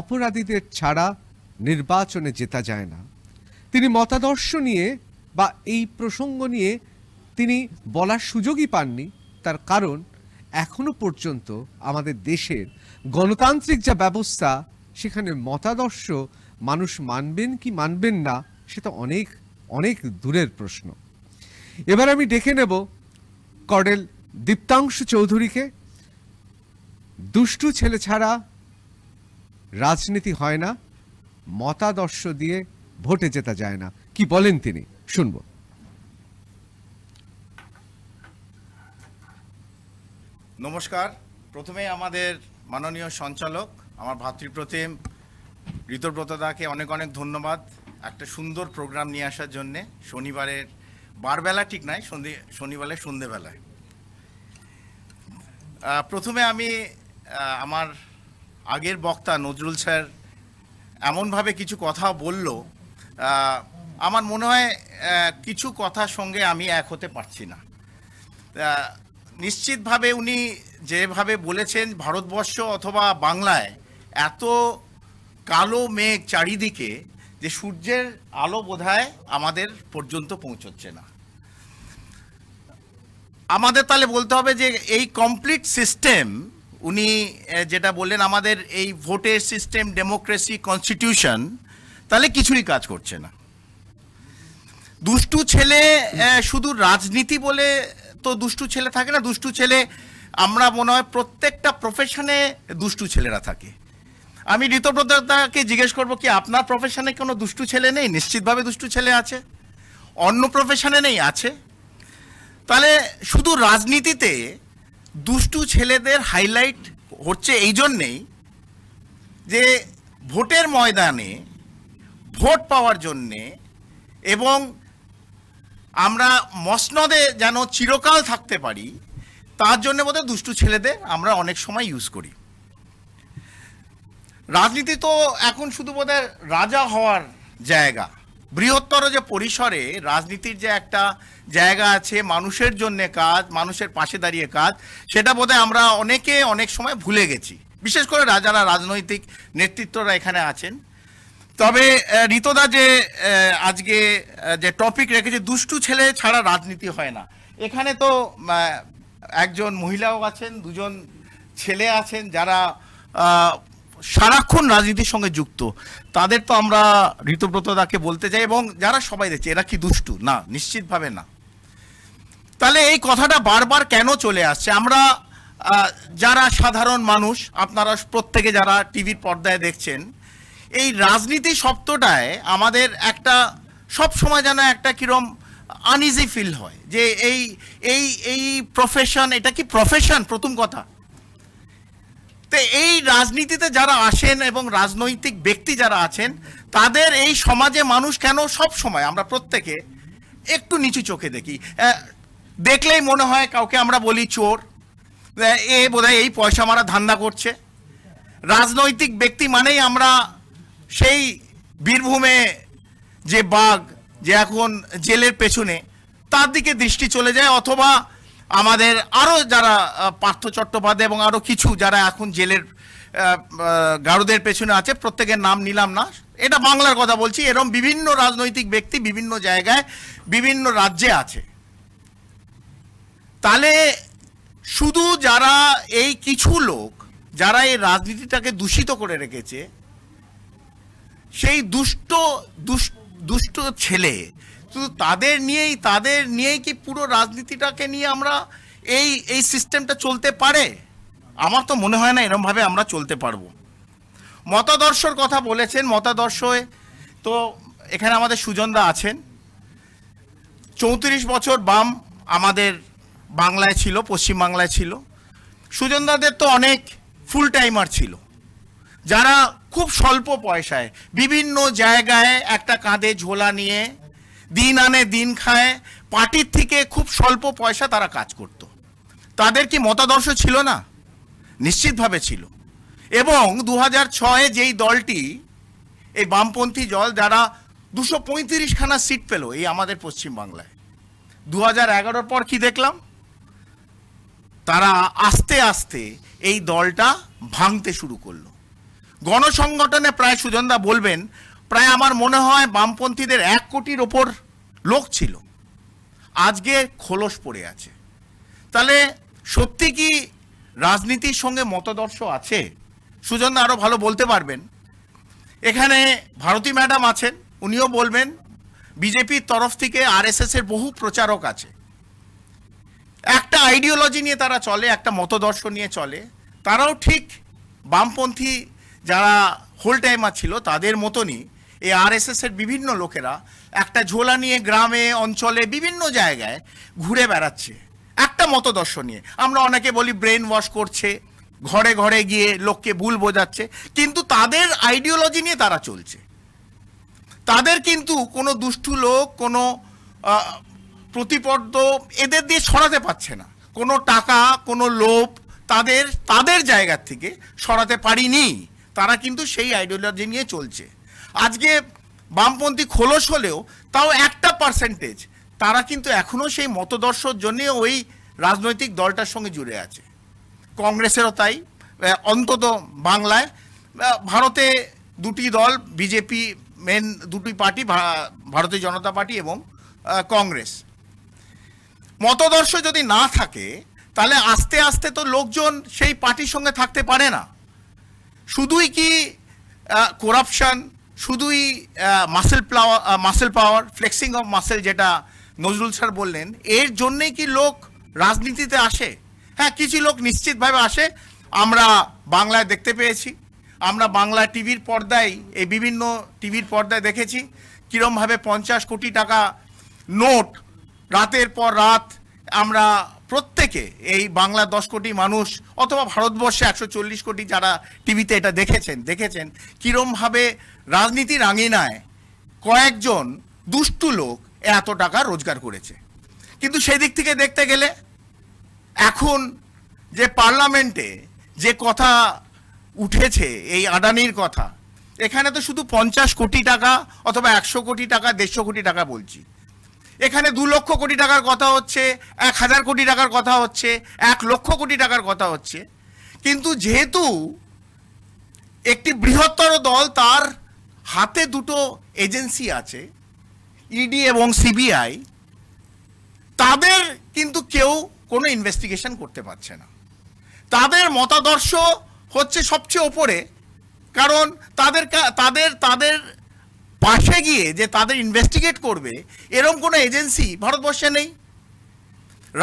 অপরাধীদের ছাড়া নির্বাচনে জেতা যায় না তিনি মতাদর্শ নিয়ে বা এই প্রসঙ্গ নিয়ে তিনি বলার সুযোগই পাননি তার কারণ এখনো পর্যন্ত আমাদের দেশের গণতান্ত্রিক যা ব্যবস্থা সেখানে মতাদর্শ মানুষ মানবেন কি মানবেন না সেটা অনেক অনেক দূরের প্রশ্ন এবার আমি ডেকে নেব কর্নেল দীপ্তাংশু চৌধুরীকে দুষ্টু ছেলে ছাড়া রাজনীতি হয় না মতাদর্শ দিয়ে ভোটে জেতা যায় না কি বলেন তিনি শুনব নমস্কার প্রথমে আমাদের মাননীয় সঞ্চালক আমার ভাতৃপ্রতিম ঋতব্রতদাকে অনেক অনেক ধন্যবাদ একটা সুন্দর প্রোগ্রাম নিয়ে আসার জন্যে শনিবারের বারবেলা ঠিক নাই সন্ধে শনিবারে সন্ধেবেলায় প্রথমে আমি আমার আগের বক্তা নজরুল স্যার এমনভাবে কিছু কথা বলল আমার মনে হয় কিছু কথার সঙ্গে আমি এক হতে পারছি না নিশ্চিতভাবে উনি যেভাবে বলেছেন ভারতবর্ষ অথবা বাংলায় এত কালো মেঘ চারিদিকে যে সূর্যের আলো বোধহয় আমাদের পর্যন্ত পৌঁছচ্ছে না আমাদের তাহলে বলতে হবে যে এই কমপ্লিট সিস্টেম উনি যেটা বললেন আমাদের এই ভোটের সিস্টেম ডেমোক্রেসি কনস্টিটিউশন তাহলে কিছুই কাজ করছে না দুষ্টু ছেলে শুধু রাজনীতি বলে তো দুষ্টু ছেলে থাকে না দুষ্টু ছেলে আমরা মনে হয় প্রত্যেকটা প্রফেশনে দুষ্টু ছেলেরা থাকে আমি ঋতব্রতাকে জিজ্ঞেস করবো কি আপনার প্রফেশনে কোনো দুষ্টু ছেলে নেই নিশ্চিতভাবে দুষ্টু ছেলে আছে অন্য প্রফেশনে নেই আছে তাহলে শুধু রাজনীতিতে দুষ্টু ছেলেদের হাইলাইট হচ্ছে এই জন্যেই যে ভোটের ময়দানে ভোট পাওয়ার জন্যে এবং আমরা মসনদে যেন চিরকাল থাকতে পারি তার জন্য বোধহয় দুষ্টু ছেলেদের আমরা অনেক সময় ইউজ করি রাজনীতি তো এখন শুধু বোধহয় রাজা হওয়ার জায়গা বৃহত্তর যে পরিসরে রাজনীতির যে একটা জায়গা আছে মানুষের জন্য কাজ মানুষের পাশে দাঁড়িয়ে কাজ সেটা বোধহয় আমরা অনেকে অনেক সময় ভুলে গেছি বিশেষ করে যারা রাজনৈতিক নেতৃত্বরা এখানে আছেন তবে ঋতদা যে আজকে যে টপিক রেখেছে দুষ্টু ছেলে ছাড়া রাজনীতি হয় না এখানে তো একজন মহিলাও আছেন দুজন ছেলে আছেন যারা সারাক্ষণ রাজনীতির সঙ্গে যুক্ত তাদের তো আমরা ঋতব্রতদাকে বলতে চাই এবং যারা সবাই দেখছে এরা কি দুষ্টু না নিশ্চিতভাবে না তাহলে এই কথাটা বারবার কেন চলে আসছে আমরা যারা সাধারণ মানুষ আপনারা প্রত্যেকে যারা টিভির পর্দায় দেখছেন এই রাজনীতি শব্দটায় আমাদের একটা সব সময় যেন একটা কিরম আনইজি ফিল হয় যে এই এই এই প্রফেশন এটা কি প্রফেশন প্রথম কথা তো এই রাজনীতিতে যারা আসেন এবং রাজনৈতিক ব্যক্তি যারা আছেন তাদের এই সমাজে মানুষ কেন সব সময় আমরা প্রত্যেকে একটু নিচু চোখে দেখি দেখলেই মনে হয় কাউকে আমরা বলি চোর এ বোধহয় এই পয়সা মারা ধান্দা করছে রাজনৈতিক ব্যক্তি মানেই আমরা সেই বীরভূমে যে বাঘ যে এখন জেলের পেছনে তার দিকে দৃষ্টি চলে যায় অথবা আমাদের আরও যারা পার্থ চট্টোপাধ্যায় এবং আরও কিছু যারা এখন জেলের গারুদের পেছনে আছে প্রত্যেকের নাম নিলাম না এটা বাংলার কথা বলছি এরম বিভিন্ন রাজনৈতিক ব্যক্তি বিভিন্ন জায়গায় বিভিন্ন রাজ্যে আছে তাহলে শুধু যারা এই কিছু লোক যারা এই রাজনীতিটাকে দূষিত করে রেখেছে সেই দুষ্ট দুষ্ট ছেলে শুধু তাদের নিয়েই তাদের নিয়েই কি পুরো রাজনীতিটাকে নিয়ে আমরা এই এই সিস্টেমটা চলতে পারে আমার তো মনে হয় না এরমভাবে আমরা চলতে পারবো মতাদর্শর কথা বলেছেন মতাদর্শে তো এখানে আমাদের সুজনদা আছেন চৌত্রিশ বছর বাম আমাদের বাংলায় ছিল পশ্চিমবাংলায় ছিল সুজনদাদের তো অনেক ফুল টাইমার ছিল যারা খুব স্বল্প পয়সায় বিভিন্ন জায়গায় একটা কাঁধে ঝোলা নিয়ে দিন আনে দিন খায় পার্টির থেকে খুব স্বল্প পয়সা তারা কাজ করত তাদের কি মতাদর্শ ছিল না নিশ্চিতভাবে ছিল এবং দু হাজার ছয়ে যেই দলটি এই বামপন্থী দল যারা দুশো পঁয়ত্রিশখানা সিট পেল এই আমাদের পশ্চিমবাংলায় দু হাজার এগারোর পর কি দেখলাম তারা আস্তে আস্তে এই দলটা ভাঙতে শুরু করলো গণসংগঠনে প্রায় সুজনদা বলবেন প্রায় আমার মনে হয় বামপন্থীদের এক কোটির ওপর লোক ছিল আজকে খোলস পড়ে আছে তাহলে সত্যি কি রাজনীতির সঙ্গে মতাদর্শ আছে সুজন আরও ভালো বলতে পারবেন এখানে ভারতী ম্যাডাম আছেন উনিও বলবেন বিজেপির তরফ থেকে আরএসএসের বহু প্রচারক আছে একটা আইডিওলজি নিয়ে তারা চলে একটা মতদর্শ নিয়ে চলে তারাও ঠিক বামপন্থী যারা হোল টাইমার ছিল তাদের মতনই এই আরএসএসের বিভিন্ন লোকেরা একটা ঝোলা নিয়ে গ্রামে অঞ্চলে বিভিন্ন জায়গায় ঘুরে বেড়াচ্ছে একটা মতদর্শ নিয়ে আমরা অনেকে বলি ব্রেন ওয়াশ করছে ঘরে ঘরে গিয়ে লোককে ভুল বোঝাচ্ছে কিন্তু তাদের আইডিওলজি নিয়ে তারা চলছে তাদের কিন্তু কোনো দুষ্টু লোক কোনো প্রতিপদ্য এদের দিয়ে সরাতে পারছে না কোনো টাকা কোনো লোভ তাদের তাদের জায়গার থেকে সরাতে পারিনি তারা কিন্তু সেই আইডিওলজি নিয়ে চলছে আজকে বামপন্থী খোলস হলেও তাও একটা পার্সেন্টেজ তারা কিন্তু এখনও সেই মতদর্শর জন্যে ওই রাজনৈতিক দলটার সঙ্গে জুড়ে আছে কংগ্রেসেরও তাই অন্তত বাংলায় ভারতে দুটি দল বিজেপি মেন দুটি পার্টি ভারতীয় জনতা পার্টি এবং কংগ্রেস মতদর্শ যদি না থাকে তাহলে আস্তে আস্তে তো লোকজন সেই পার্টির সঙ্গে থাকতে পারে না শুধুই কি করাপশান শুধুই muscle power muscle power flexing of muscle যেটা নজরুল স্যার বললেন এর জন্যেই কি লোক রাজনীতিতে আসে হ্যাঁ কিছু লোক নিশ্চিতভাবে আসে আমরা বাংলায় দেখতে পেয়েছি আমরা বাংলা টিভির পর্দায় এই বিভিন্ন টিভির পর্দায় দেখেছি কীরমভাবে পঞ্চাশ কোটি টাকা নোট রাতের পর রাত আমরা প্রত্যেকে এই বাংলা দশ কোটি মানুষ অথবা ভারতবর্ষে একশো চল্লিশ কোটি যারা টিভিতে এটা দেখেছেন দেখেছেন কীরমভাবে রাজনীতির আঙিনায় কয়েকজন দুষ্টু লোক এত টাকা রোজগার করেছে কিন্তু সেই দিক থেকে দেখতে গেলে এখন যে পার্লামেন্টে যে কথা উঠেছে এই আডানির কথা এখানে তো শুধু পঞ্চাশ কোটি টাকা অথবা একশো কোটি টাকা দেড়শো কোটি টাকা বলছি এখানে দু লক্ষ কোটি টাকার কথা হচ্ছে এক হাজার কোটি টাকার কথা হচ্ছে এক লক্ষ কোটি টাকার কথা হচ্ছে কিন্তু যেহেতু একটি বৃহত্তর দল তার হাতে দুটো এজেন্সি আছে ইডি এবং সিবিআই তাদের কিন্তু কেউ কোনো ইনভেস্টিগেশন করতে পারছে না তাদের মতাদর্শ হচ্ছে সবচেয়ে ওপরে কারণ তাদের তাদের তাদের পাশে গিয়ে যে তাদের ইনভেস্টিগেট করবে এরম কোনো এজেন্সি ভারতবর্ষে নেই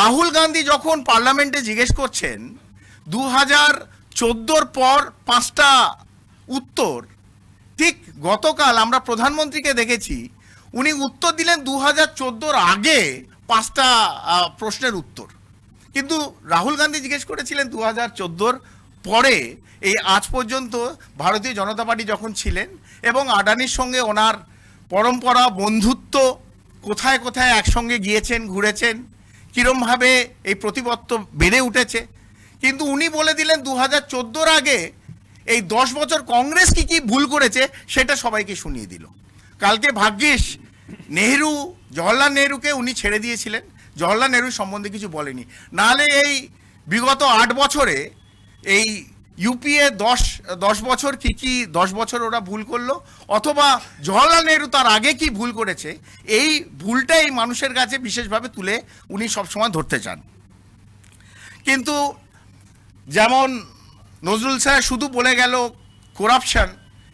রাহুল গান্ধী যখন পার্লামেন্টে জিজ্ঞেস করছেন দু হাজার চোদ্দোর পর পাঁচটা উত্তর ঠিক গতকাল আমরা প্রধানমন্ত্রীকে দেখেছি উনি উত্তর দিলেন দু হাজার চোদ্দোর আগে পাঁচটা প্রশ্নের উত্তর কিন্তু রাহুল গান্ধী জিজ্ঞেস করেছিলেন দু হাজার চোদ্দোর পরে এই আজ পর্যন্ত ভারতীয় জনতা পার্টি যখন ছিলেন এবং আডানির সঙ্গে ওনার পরম্পরা বন্ধুত্ব কোথায় কোথায় একসঙ্গে গিয়েছেন ঘুরেছেন কীরমভাবে এই প্রতিপত্ত বেড়ে উঠেছে কিন্তু উনি বলে দিলেন দু হাজার আগে এই দশ বছর কংগ্রেস কি কি ভুল করেছে সেটা সবাইকে শুনিয়ে দিল কালকে ভাগ্যিস নেহরু জওয়াহরলাল নেহরুকে উনি ছেড়ে দিয়েছিলেন জওয়াহরলাল নেহরু সম্বন্ধে কিছু বলেনি নাহলে এই বিগত আট বছরে এই ইউপিএ দশ দশ বছর কি কি দশ বছর ওরা ভুল করলো অথবা জওয়াহরলাল নেহরু তার আগে কি ভুল করেছে এই ভুলটা এই মানুষের কাছে বিশেষভাবে তুলে উনি সবসময় ধরতে চান কিন্তু যেমন নজরুল স্যার শুধু বলে গেল করাপশান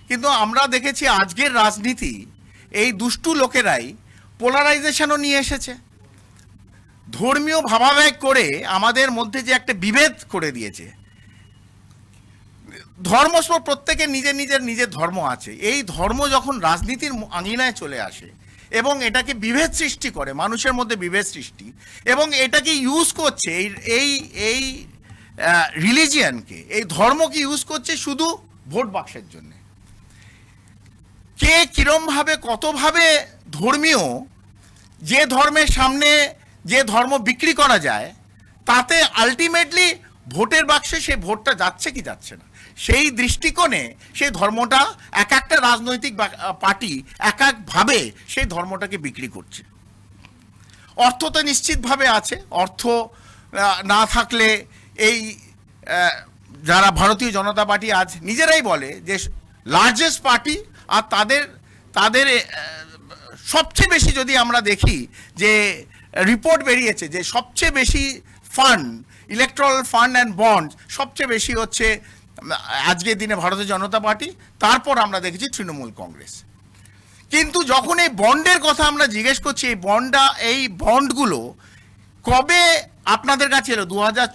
কিন্তু আমরা দেখেছি আজকের রাজনীতি এই দুষ্টু লোকেরাই পোলারাইজেশনও নিয়ে এসেছে ধর্মীয় ভাবাবেগ করে আমাদের মধ্যে যে একটা বিভেদ করে দিয়েছে ধর্মস্ব প্রত্যেকের নিজের নিজের নিজের ধর্ম আছে এই ধর্ম যখন রাজনীতির আঙিনায় চলে আসে এবং এটাকে বিভেদ সৃষ্টি করে মানুষের মধ্যে বিভেদ সৃষ্টি এবং এটাকে ইউজ করছে এই এই এই রিলিজিয়ানকে এই ধর্মকে ইউজ করছে শুধু ভোট বাক্সের জন্য কে কীরমভাবে কতভাবে ধর্মীয় যে ধর্মের সামনে যে ধর্ম বিক্রি করা যায় তাতে আলটিমেটলি ভোটের বাক্সে সেই ভোটটা যাচ্ছে কি যাচ্ছে না সেই দৃষ্টিকোণে সেই ধর্মটা এক একটা রাজনৈতিক পার্টি এক একভাবে সেই ধর্মটাকে বিক্রি করছে অর্থ তো নিশ্চিতভাবে আছে অর্থ না থাকলে এই যারা ভারতীয় জনতা পার্টি আজ নিজেরাই বলে যে লার্জেস্ট পার্টি আর তাদের তাদের সবচেয়ে বেশি যদি আমরা দেখি যে রিপোর্ট বেরিয়েছে যে সবচেয়ে বেশি fund electoral fund and bond সবচেয়ে বেশি হচ্ছে আজকের দিনে ভারতের জনতা পার্টি তারপর আমরা দেখেছি তৃণমূল কংগ্রেস কিন্তু যখন এই বন্ডের কথা আমরা জিজ্ঞেস করছি এই বন্ডা এই বন্ডগুলো কবে আপনাদের কাছে এলো দু হাজার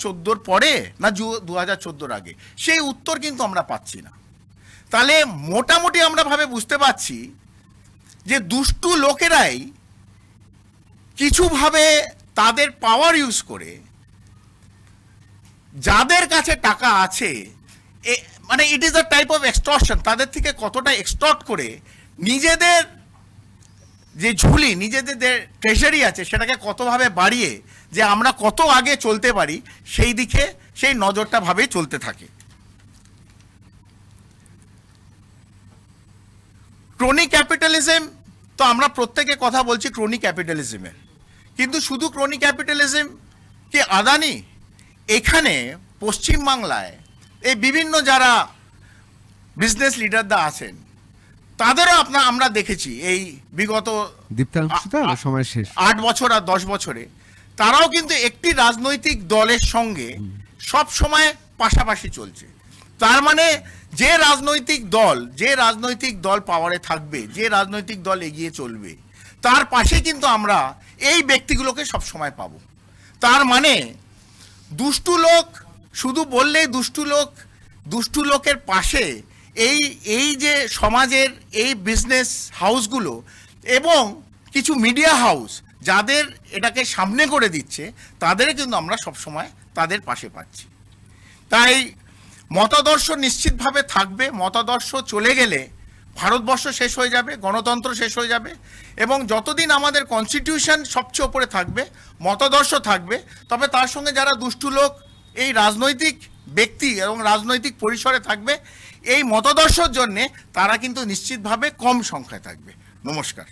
পরে না দু হাজার আগে সেই উত্তর কিন্তু আমরা পাচ্ছি না তাহলে মোটামুটি আমরা ভাবে বুঝতে পারছি যে দুষ্টু লোকেরাই কিছুভাবে তাদের পাওয়ার ইউজ করে যাদের কাছে টাকা আছে মানে it is a type of extraction তাদের থেকে কতটা এক্সট্রক্ট করে নিজেদের যে ঝুলি নিজেদের যে ট্রেজারি আছে সেটাকে কতভাবে বাড়িয়ে যে আমরা কত আগে চলতে পারি সেই দিকে সেই নজরটা ভাবে চলতে থাকে ক্রনি ক্যাপিটালিজম তো আমরা প্রত্যেকে কথা বলছি ক্রনি ক্যাপিটালিজমের কিন্তু শুধু ক্রনি ক্যাপিটালিজম কি আদানি এখানে পশ্চিমবাংলায় এই বিভিন্ন যারা বিজনেস লিডাররা আছেন তাদেরও আপনার আমরা দেখেছি এই বিগত সময় শেষ আট বছর আর দশ বছরে তারাও কিন্তু একটি রাজনৈতিক দলের সঙ্গে সব সময় পাশাপাশি চলছে তার মানে যে রাজনৈতিক দল যে রাজনৈতিক দল পাওয়ারে থাকবে যে রাজনৈতিক দল এগিয়ে চলবে তার পাশে কিন্তু আমরা এই ব্যক্তিগুলোকে সব সময় পাব তার মানে দুষ্টু লোক শুধু বললেই দুষ্টু লোক দুষ্টু লোকের পাশে এই এই যে সমাজের এই বিজনেস হাউসগুলো এবং কিছু মিডিয়া হাউস যাদের এটাকে সামনে করে দিচ্ছে তাদের কিন্তু আমরা সবসময় তাদের পাশে পাচ্ছি তাই মতাদর্শ নিশ্চিতভাবে থাকবে মতাদর্শ চলে গেলে ভারতবর্ষ শেষ হয়ে যাবে গণতন্ত্র শেষ হয়ে যাবে এবং যতদিন আমাদের কনস্টিটিউশন সবচেয়ে ওপরে থাকবে মতাদর্শ থাকবে তবে তার সঙ্গে যারা দুষ্টু লোক এই রাজনৈতিক ব্যক্তি এবং রাজনৈতিক পরিসরে থাকবে এই মতাদর্শের জন্যে তারা কিন্তু নিশ্চিতভাবে কম সংখ্যায় থাকবে নমস্কার